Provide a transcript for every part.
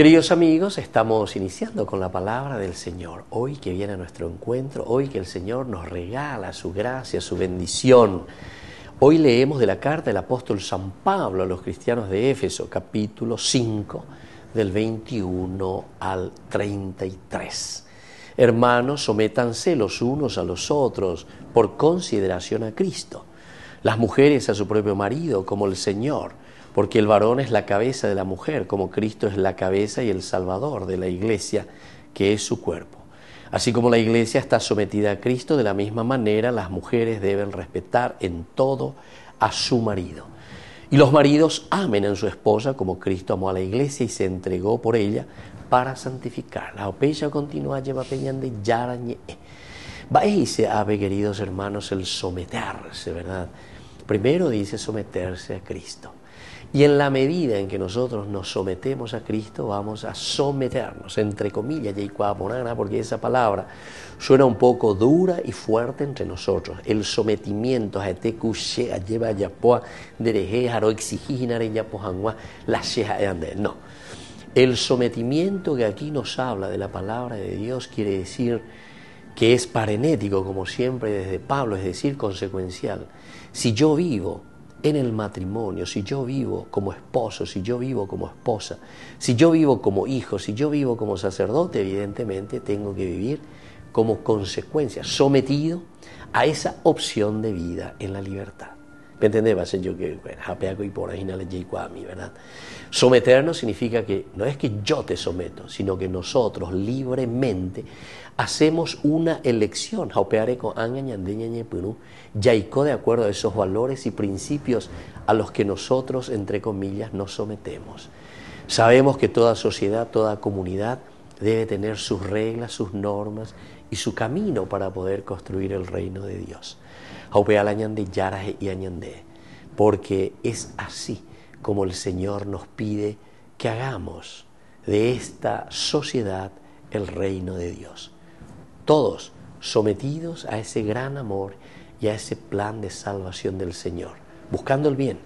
Queridos amigos, estamos iniciando con la palabra del Señor. Hoy que viene a nuestro encuentro, hoy que el Señor nos regala su gracia, su bendición. Hoy leemos de la carta del apóstol San Pablo a los cristianos de Éfeso, capítulo 5, del 21 al 33. Hermanos, sométanse los unos a los otros por consideración a Cristo las mujeres a su propio marido, como el Señor, porque el varón es la cabeza de la mujer, como Cristo es la cabeza y el Salvador de la iglesia, que es su cuerpo. Así como la iglesia está sometida a Cristo, de la misma manera las mujeres deben respetar en todo a su marido. Y los maridos amen a su esposa como Cristo amó a la iglesia y se entregó por ella para santificarla. Va ave, queridos hermanos, el someterse, ¿verdad? Primero dice someterse a Cristo. Y en la medida en que nosotros nos sometemos a Cristo, vamos a someternos, entre comillas, porque esa palabra suena un poco dura y fuerte entre nosotros. El sometimiento, no. El sometimiento que aquí nos habla de la palabra de Dios quiere decir que es parenético, como siempre, desde Pablo, es decir, consecuencial. Si yo vivo en el matrimonio, si yo vivo como esposo, si yo vivo como esposa, si yo vivo como hijo, si yo vivo como sacerdote, evidentemente tengo que vivir como consecuencia, sometido a esa opción de vida en la libertad. ¿Me entendés? Va a ser yo que, bueno, y por ahí a mí, ¿verdad? Someternos significa que no es que yo te someto, sino que nosotros libremente hacemos una elección, jaupeare con jaiko de acuerdo a esos valores y principios a los que nosotros, entre comillas, nos sometemos. Sabemos que toda sociedad, toda comunidad debe tener sus reglas, sus normas y su camino para poder construir el reino de Dios. Porque es así como el Señor nos pide que hagamos de esta sociedad el reino de Dios. Todos sometidos a ese gran amor y a ese plan de salvación del Señor, buscando el bien,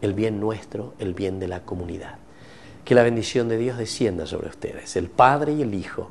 el bien nuestro, el bien de la comunidad. Que la bendición de Dios descienda sobre ustedes, el Padre y el Hijo